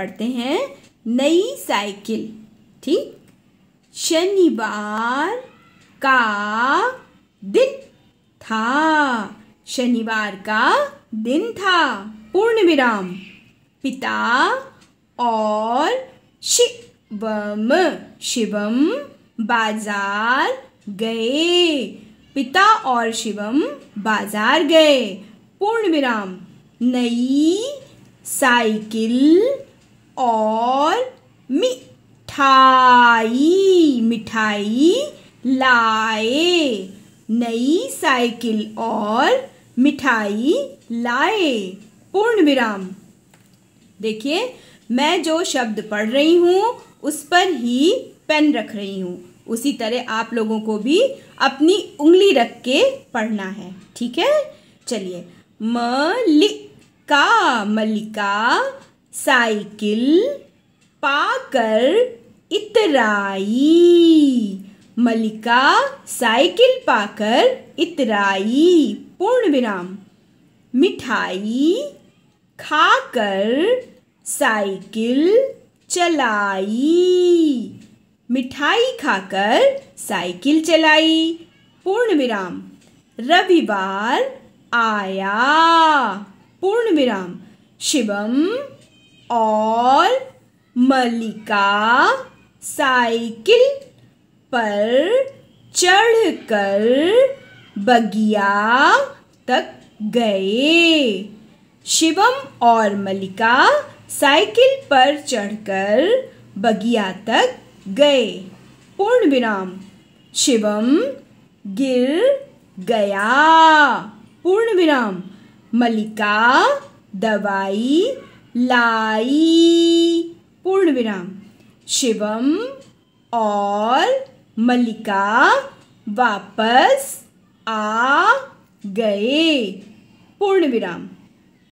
पढ़ते हैं नई साइकिल ठीक शनिवार का दिन था शनिवार का दिन था पूर्ण विराम पिता और शिवम शिवम बाजार गए पिता और शिवम बाजार गए पूर्ण विराम नई साइकिल और मिठाई मिठाई लाए नई साइकिल और मिठाई लाए पूर्ण विराम देखिए मैं जो शब्द पढ़ रही हूँ उस पर ही पेन रख रही हूँ उसी तरह आप लोगों को भी अपनी उंगली रख के पढ़ना है ठीक है चलिए मलिका मलिका साइकिल पाकर इतराई मलिका साइकिल पाकर इतराई पूर्ण विराम मिठाई खाकर साइकिल चलाई मिठाई खाकर साइकिल चलाई पूर्ण विराम रविवार आया पूर्ण विराम शिवम और मलिका साइकिल पर चढ़कर बगिया तक गए शिवम और मलिका साइकिल पर चढ़कर बगिया तक गए पूर्ण विराम शिवम गिर गया पूर्ण विराम मलिका दवाई लाई पूर्ण विराम शिवम और मल्लिका वापस आ गए पूर्ण विराम